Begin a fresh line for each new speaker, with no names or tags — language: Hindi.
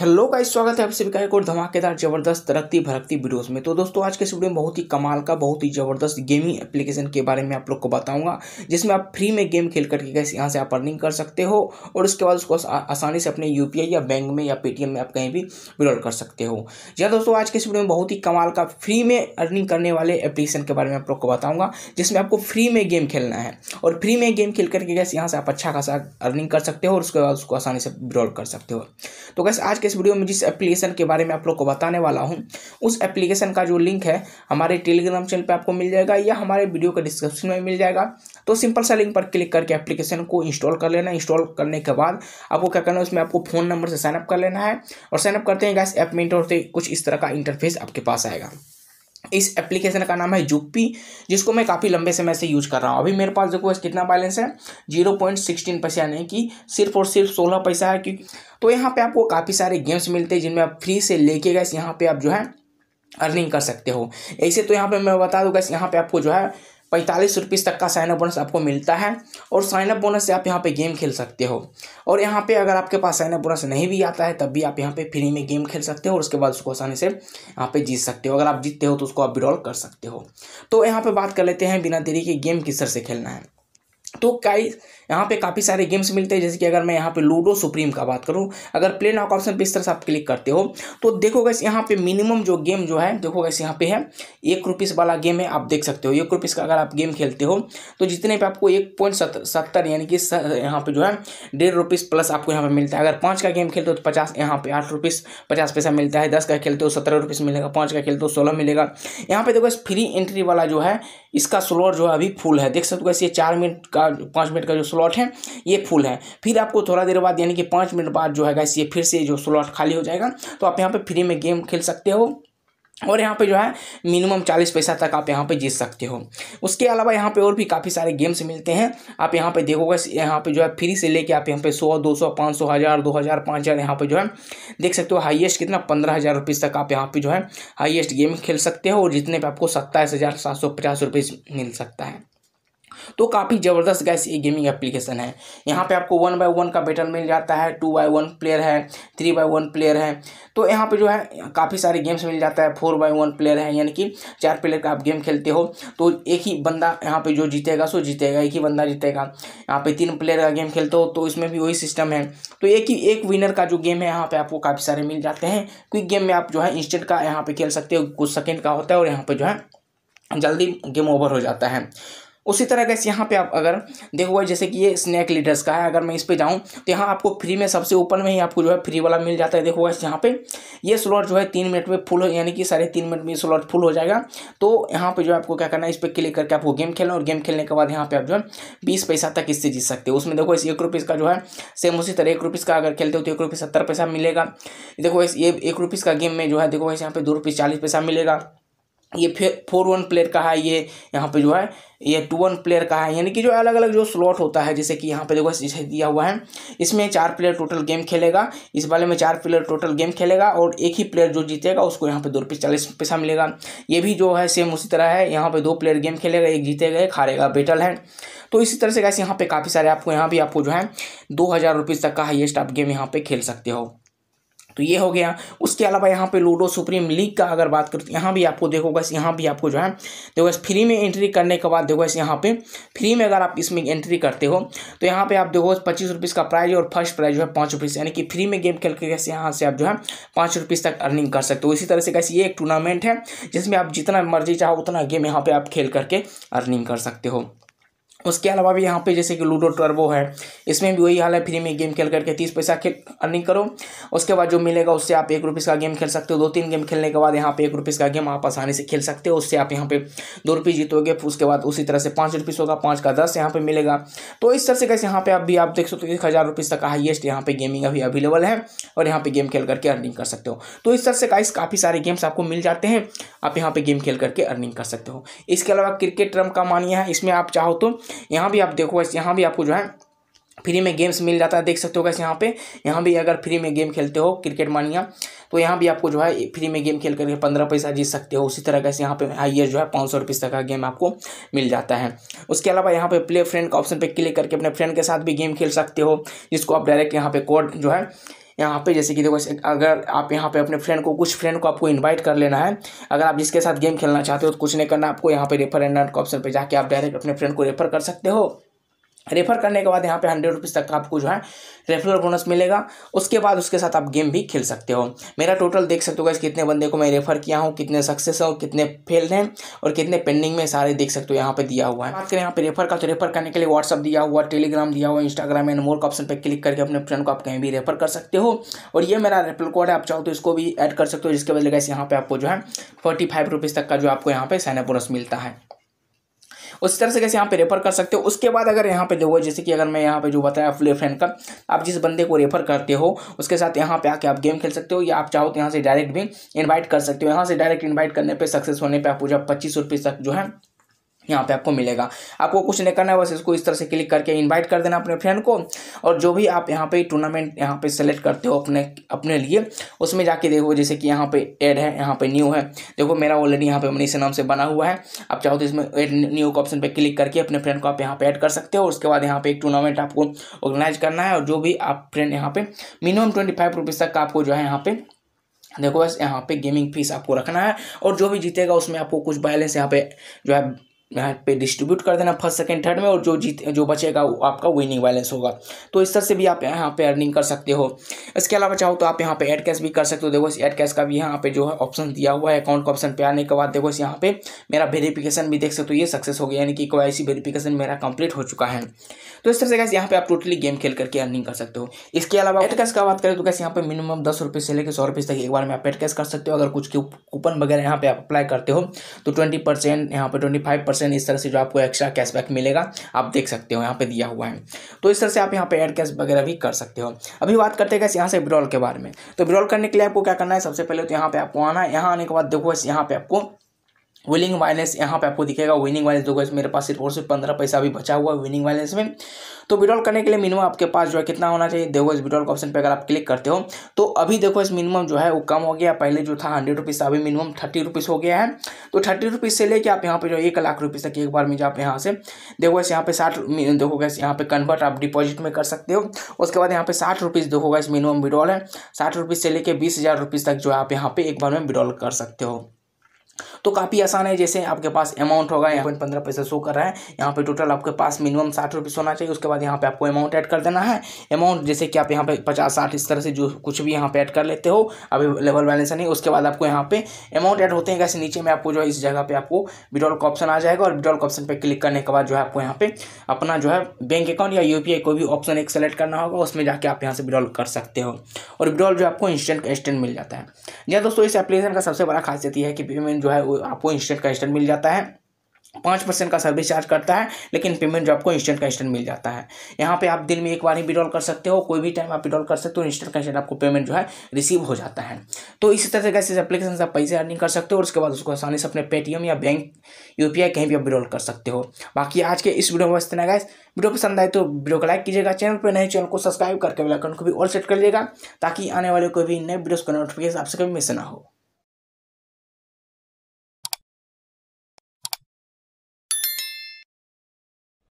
हेलो का स्वागत है आप सभी का एक और धमाकेदार जबरदस्त तरक्की भरकती वीडियोस में तो दोस्तों आज के इस वीडियो में बहुत ही कमाल का बहुत ही जबरदस्त गेमिंग एप्लीकेशन के बारे में आप लोग को बताऊंगा जिसमें आप फ्री में गेम खेल करके कैसे यहाँ से आप अर्निंग कर सकते हो और उसके बाद उसको आसानी से अपने यू या बैंक में या पेटीएम में आप कहीं भी विड्रॉल कर सकते हो या दोस्तों आज के इस वीडियो में बहुत ही कमाल का फ्री में अर्निंग करने वाले एप्लीकेशन के बारे में आप लोग को बताऊँगा जिसमें आपको फ्री में गेम खेलना है और फ्री में गेम खेल करके कैसे यहाँ से आप अच्छा खासा अर्निंग कर सकते हो और उसके बाद उसको आसानी से विड्रॉल कर सकते हो तो कैसे आज के इस वीडियो में जिस एप्लीकेशन के बारे में आप लोग को बताने वाला हूँ उस एप्लीकेशन का जो लिंक है हमारे टेलीग्राम चैनल पर आपको मिल जाएगा या हमारे वीडियो के डिस्क्रिप्शन में मिल जाएगा तो सिंपल सा लिंक पर क्लिक करके एप्लीकेशन को इंस्टॉल कर लेना इंस्टॉल करने के बाद आपको क्या करना है उसमें आपको फ़ोन नंबर से साइनअप कर लेना है और साइनअप करते हैं गैस ऐप में इंटर होते कुछ इस तरह का इंटरफेस आपके पास आएगा इस एप्लीकेशन का नाम है जूपी जिसको मैं काफ़ी लंबे समय से यूज कर रहा हूँ अभी मेरे पास देखो इस कितना बैलेंस है जीरो पॉइंट सिक्सटीन पैसा यानी कि सिर्फ और सिर्फ सोलह पैसा है क्योंकि तो यहाँ पे आपको काफ़ी सारे गेम्स मिलते हैं जिनमें आप फ्री से लेके गए यहाँ पे आप जो है अर्निंग कर सकते हो ऐसे तो यहाँ पे मैं बता दूँगा यहाँ पे आपको जो है पैंतालीस रुपीज़ तक का साइन बोनस आपको मिलता है और साइनअप बोनस से आप यहाँ पे गेम खेल सकते हो और यहाँ पे अगर आपके पास साइन बोनस नहीं भी आता है तब भी आप यहाँ पे फ्री में गेम खेल सकते हो और उसके बाद उसको आसानी से यहाँ पे जीत सकते हो अगर आप जीतते हो तो उसको आप विड्रॉल कर सकते हो तो यहाँ पर बात कर लेते हैं बिना देरी के गेम किस तरह से खेलना है तो कई यहाँ पे काफ़ी सारे गेम्स मिलते हैं जैसे कि अगर मैं यहाँ पे लूडो सुप्रीम का बात करूँ अगर प्ले नॉक ऑप्शन पे इस तरह से आप क्लिक करते हो तो देखो गैस यहाँ पे मिनिमम जो गेम जो है देखो गैस यहाँ पे है एक रुपीस वाला गेम है आप देख सकते हो एक रुपीस का अगर आप गेम खेलते हो तो जितने पे आपको एक पॉइंट सत्तर यानी कि यहाँ पर जो है डेढ़ रुपीस प्लस आपको यहाँ पर मिलता है अगर पाँच का गेम खेलते हो तो पचास यहाँ पे आठ रुपीस पचास पैसा मिलता है दस का खेलते हो सत्रह रुपीस मिलेगा पाँच का खेलते हो सोलह मिलेगा यहाँ पर देखो फ्री एंट्री वाला जो है इसका स्लोर जो है अभी फुल है देख सकते हो गैस ये चार मिनट का का पाँच मिनट का जो स्लॉट है ये फुल है फिर आपको थोड़ा देर बाद यानी कि पाँच मिनट बाद जो है गैस ये फिर से जो स्लॉट खाली हो जाएगा तो आप यहाँ पर फ्री में गेम खेल सकते हो और यहाँ पे जो है मिनिमम चालीस पैसा तक आप यहाँ पे जीत सकते हो उसके अलावा यहाँ पे और भी काफ़ी सारे गेम्स मिलते हैं आप यहाँ पे देखोगे यहाँ पे जो है फ्री से लेके आप यहाँ पे सौ दो सौ पाँच सौ हज़ार दो हज़ार पाँच हज़ार यहाँ पे जो है देख सकते हो हाईएस्ट कितना पंद्रह हज़ार रुपीज़ तक आप यहाँ पर जो है हाईएस्ट गेम खेल सकते हो और जितने पर आपको सत्ताईस हज़ार सात सौ पचास रुपीज़ मिल सकता है तो काफ़ी ज़बरदस्त गैस ये गेमिंग एप्लीकेशन है यहाँ पे आपको वन बाय वन का बैटल मिल जाता है टू बाय वन प्लेयर है थ्री बाय वन प्लेयर है तो यहाँ पे जो है काफ़ी सारे गेम्स मिल जाता है फोर बाय वन प्लेयर है यानी कि चार प्लेयर का आप गेम खेलते हो तो एक ही बंदा यहाँ पर जो जीतेगा सो जीतेगा एक ही बंदा जीतेगा यहाँ पे तीन प्लेयर का गेम खेलते हो तो इसमें भी वही सिस्टम है तो एक ही एक विनर का जो गेम है यहाँ पे आपको काफ़ी सारे मिल जाते हैं क्विक गेम में आप जो है इंस्टेंट का यहाँ पर खेल सकते हो कुछ सेकेंड का होता है और यहाँ पर जो है जल्दी गेम ओवर हो जाता है उसी तरह कैसे यहाँ पे आप अगर देखो भाई जैसे कि ये स्नैक लीडर्स का है अगर मैं इस पर जाऊँ तो यहाँ आपको फ्री में सबसे ऊपर में ही आपको जो है फ्री वाला मिल जाता है देखो गैस यहाँ पे ये स्लॉट जो है तीन मिनट में फुल यानी कि साढ़े तीन मिनट में स्लॉट फुल हो जाएगा तो यहाँ पर जो है आपको क्या करना है इस पर क्लिक करके आपको गेम खेलना और गेम खेलने के बाद यहाँ पर आप जो है बीस पैसा तक इससे जीत सकते हो उसमें देखो इस एक रुपीज़ का जो है सेम उसी तरह एक रुपीज़ का अगर खेलते हो तो एक रुपये सत्तर पैसा मिलेगा देखो इस ये एक रुपीज़ का गेम में जो है देखो इस यहाँ पे दो रुपीज़ चालीस पैसा मिलेगा ये फे फोर वन प्लेयर का है ये यहाँ पे जो है ये टू वन प्लेयर का है यानी कि जो अलग अलग जो स्लॉट होता है जैसे कि यहाँ पे देखो इसे दिया हुआ है इसमें चार प्लेयर टोटल गेम खेलेगा इस वाले में चार प्लेयर टोटल गेम खेलेगा और एक ही प्लेयर जो जीतेगा उसको यहाँ पे दो रुपये चालीस पैसा मिलेगा ये भी जो है सेम उसी तरह है यहाँ पर दो प्लेयर गेम खेलेगा एक जीतेगा एक हारेगा बेटल है तो इसी तरह से कैसे यहाँ पर काफ़ी सारे आपको यहाँ भी आपको जो है दो हज़ार रुपये तक का हाइएस्ट आप गेम यहाँ पर खेल सकते हो तो ये हो गया उसके अलावा यहाँ पे लूडो सुप्रीम लीग का अगर बात करते तो यहाँ भी आपको देखो गैस यहाँ भी आपको जो है देखो गैस फ्री में एंट्री करने के बाद देखो इस यहाँ पे फ्री में अगर आप इसमें एंट्री करते हो तो यहाँ पे आप देखो पच्चीस रुपीज़ का प्राइज और फर्स्ट प्राइज जो है पाँच रुपीज़ यानी कि फ्री में गेम खेल के कैसे यहाँ से आप जो है पाँच रुपीस तक अर्निंग कर सकते हो इसी तरह से कैसे ये एक टूर्नामेंट है जिसमें आप जितना मर्जी चाहो उतना गेम यहाँ पर आप खेल करके अर्निंग कर सकते हो उसके अलावा भी यहाँ पे जैसे कि लूडो टर्बो है इसमें भी वही हाल है फ्री में गेम खेल करके तीस पैसा खेल अर्निंग करो उसके बाद जो मिलेगा उससे आप एक रुपीज़ का गेम खेल सकते हो दो तीन गेम खेलने के बाद यहाँ पे एक रुपीज़ का गेम आप आसानी से खेल सकते हो उससे आप यहाँ पे दो रुपये जीतोगे उसके बाद उसी तरह से पाँच रुपीज़ होगा पाँच का दस यहाँ पर मिलेगा तो इस तरह से कैसे यहाँ पर आप भी आप देख सकते हो एक हज़ार रुपीज़ तक का हाइएस्ट यहाँ पर गेमिंग अभी अवेलेबल है और यहाँ पर गेम खेल करके अर्निंग कर सकते हो तो इस तरह से गाइस काफ़ी सारे गेम्स आपको मिल जाते हैं आप यहाँ पर गेम खेल करके अर्निंग कर सकते हो इसके अलावा क्रिकेट ट्रम का मानिए है इसमें आप चाहो तो यहाँ भी आप देखो इस यहाँ भी आपको जो है फ्री में गेम्स मिल जाता है देख सकते हो गैस यहाँ पे यहाँ भी अगर फ्री में गेम खेलते हो क्रिकेट मानिया तो यहाँ भी आपको जो है फ्री में गेम खेल करके पंद्रह पैसा जीत सकते हो उसी तरह कैसे यहाँ पे हाइयर जो है पाँच सौ रुपये तक का गेम आपको मिल जाता है उसके अलावा यहाँ पे प्ले फ्रेंड का ऑप्शन पे क्लिक करके अपने फ्रेंड के साथ भी गेम खेल सकते हो जिसको आप डायरेक्ट यहाँ पे कोड जो है यहाँ पे जैसे कि देखो अगर आप यहाँ पे अपने फ्रेंड को कुछ फ्रेंड को आपको इनवाइट कर लेना है अगर आप जिसके साथ गेम खेलना चाहते हो तो कुछ नहीं करना आपको यहाँ पे रेफर एंड ऑप्शन पर जाके आप डायरेक्ट अपने फ्रेंड को रेफर कर सकते हो रेफर करने के बाद यहाँ पे हंड्रेड रुपीज़ तक का आपको जो है रेफरल बोनस मिलेगा उसके बाद उसके साथ आप गेम भी खेल सकते हो मेरा टोटल देख सकते हो इस कितने बंदे को मैं रेफर किया हूँ कितने सक्सेस हो कितने फेल हैं और कितने पेंडिंग में सारे देख सकते हो यहाँ पे दिया हुआ है बात करें यहाँ पे रेफर का तो रेफर करने के लिए व्हाट्सअप दिया हुआ टेलीग्राम दिया हुआ इंस्टाग्राम एंड मोर का ऑप्शन पर क्लिक करके अपने फ्रेंड को आप कहीं भी रेफर कर सकते हो और ये मेरा रेफरल कोड है आप चाहो तो इसको भी एड कर सकते हो जिसके वजह गए यहाँ पर आपको जो है फोर्टी फाइव तक का जो आपको यहाँ पर साइनअप बोनस मिलता है उस तरह से कैसे यहाँ पे रेफर कर सकते हो उसके बाद अगर यहाँ पे देखो जैसे कि अगर मैं यहाँ पे जो बताया अपने फ्रेंड का आप जिस बंदे को रेफर करते हो उसके साथ यहाँ पे आके आप गेम खेल सकते हो या आप चाहो तो यहाँ से डायरेक्ट भी इन्वाइट कर सकते हो यहाँ से डायरेक्ट इन्वाइट करने पर सक्सेस होने पर आप पूरा पच्चीस रुपये तक जो है यहाँ पे आपको मिलेगा आपको कुछ नहीं करना है बस इसको इस तरह से क्लिक करके इनवाइट कर देना अपने फ्रेंड को और जो भी आप यहाँ पे टूर्नामेंट यहाँ पे सेलेक्ट करते हो अपने अपने लिए उसमें जाके देखो जैसे कि यहाँ पे ऐड है यहाँ पे न्यू है देखो मेरा ऑलरेडी यहाँ पे मनीष नाम से बना हुआ है आप चाहो तो इसमें एड न्यू का ऑप्शन पर क्लिक करके अपने फ्रेंड को आप यहाँ पर ऐड कर सकते हो उसके बाद यहाँ पर एक टूर्नामेंट आपको ऑर्गेनाइज करना है और जो भी आप फ्रेंड यहाँ पर मिनिमम ट्वेंटी फाइव रुपीज़ तक आपको जो है यहाँ पर देखो बस यहाँ पे गेमिंग फीस आपको रखना है और जो भी जीतेगा उसमें आपको कुछ बैलेंस यहाँ पे जो है पे डिस्ट्रीब्यूट कर देना फर्स्ट सेकंड थर्ड में और जो जीत जो बचेगा वो आपका विनिंग बैलेंस होगा तो इस तरह से भी आप यहाँ पे अर्निंग कर सकते हो इसके अलावा चाहो तो आप यहाँ पे ऐड कैश भी कर सकते हो देखो इस एड कैश का भी यहाँ पे जो है ऑप्शन दिया हुआ है अकाउंट का ऑप्शन पे आने के बाद देखो इस यहाँ पे मेरा वेरीफिकेशन भी देख सकते हो ये सक्सेस हो गया यानी कि कोई वेरीफिकेशन मेरा कंप्लीट हो चुका है तो इस तरह से कैसे यहाँ पे आप टोटली गेम खेल करके अर्निंग कर सकते हो इसके अलावा एड कैश का बात करें तो कैसे यहाँ पे मिनिमम दस रुपये से लेकर सौ रुपये तक एक बार में आप एड कैश कर सकते हो अगर कुछ कूपन वगैरह यहाँ पे आप अप्लाई करते हो तो ट्वेंटी परसेंट यहाँ पे ट्वेंटी फाइव परसेंट इस तरह से जो आपको एक्स्ट्रा कैशबैक मिलेगा आप देख सकते हो यहाँ पे दिया हुआ है तो इस तरह से आप यहाँ पे एड कैश वगैरह भी कर सकते हो अभी बात करते हैं यहाँ से विड्रॉल के बारे में तो विड्रॉल करने के लिए आपको क्या करना है सबसे पहले तो यहाँ पे आपको आना है यहाँ आने के बाद देखो यहाँ पे आपको विनिंग वायलेंस यहाँ पे आपको दिखेगा विनिंग वायलेंस गज मेरे पास सिर्फ और सिर्फ पंद्रह पैसा अभी बचा हुआ है विनिंग वायलेंस में तो विड्रॉल करने के लिए मिनिमम आपके पास जो है कितना होना चाहिए देखो इस विड्रॉल के ऑप्शन पे अगर आप क्लिक करते हो तो अभी देखो इस मिनिमम जो है वो कम हो गया पहले जो था हंड्रेड रुपीज़ अभी मिनिमम थर्टी रुपीज़ हो गया है तो थर्टी रुपीज़ से लेके आप यहाँ पे जो एक लाख रुपीज़ तक एक बार में जो आप यहाँ से देखो इस यहाँ पे साठ देखो गैस यहाँ पे कन्वर्ट आप डिपॉजिट में कर सकते हो उसके बाद यहाँ पे साठ रुपीज़ देखो गैस मिनिमम विड्रॉल है साठ रुपीज़ से लेकर बीस हज़ार रुपीज़ तक जो है आप यहाँ पे एक बार में विड्रॉल कर सकते हो तो काफ़ी आसान है जैसे आपके पास अमाउंट होगा यहाँ पॉइंट पंद्रह पैसा शो कर रहा है यहाँ पे टोटल आपके पास मिनिमम साठ रुपीस होना चाहिए उसके बाद यहाँ पे आपको अमाउंट ऐड कर देना है अमाउंट जैसे कि आप यहाँ पे पचास साठ इस तरह से जो कुछ भी यहाँ पे ऐड कर लेते हो अभी लेवल बैलेंस नहीं उसके बाद आपको यहाँ पे अमाउंट ऐड होते हैं कैसे नीचे में आपको जो है इस जगह पर आपको विड्रॉल का ऑप्शन आ जाएगा और विड्रॉल का ऑप्शन पर क्लिक करने के बाद जो है आपको यहाँ पे अपना जो है बैंक अकाउंट या यू कोई भी ऑप्शन एक सेलेक्ट करना होगा उसमें जाके आप यहाँ से विड्रॉल कर सकते हो और विड्रॉल जो आपको इंस्टेंट इंस्टेंट मिल जाता है यह हाँ, दोस्तों इस एप्लीकेशन का सबसे बड़ा खासियत यह है कि पेमेंट जो है वो आपको इंस्टेंट का इंस्टेंट मिल जाता है पाँच परसेंट का सर्विस चार्ज करता है लेकिन पेमेंट जो आपको इंस्टेंट का इंस्टेंट मिल जाता है यहाँ पे आप दिन में एक बार ही विड्रॉल कर सकते हो कोई भी टाइम आप विड्रॉल कर सकते हो इंस्टेंट का इंस्टेंट आपको पेमेंट जो है रिसीव हो जाता है तो इसी तरह से इस एप्लीकेशन से आप पैसे अर्निंग कर सकते हो और उसके बाद उसको आसानी से अपने पेटीएम या बैंक यू कहीं भी आप विड्रॉल कर सकते हो बाकी आज के इस वीडियो में बस इतना गैस वीडियो पसंद आए तो वीडियो को लाइक कीजिएगा चैनल पर नए चैनल को सब्सक्राइब करके बेलाइकन को भी ऑल सेट कर लीजिएगा ताकि आने वाले कोई भी नए वीडियोज़ का नोटिफिकेशन आपसे कभी मिस ना हो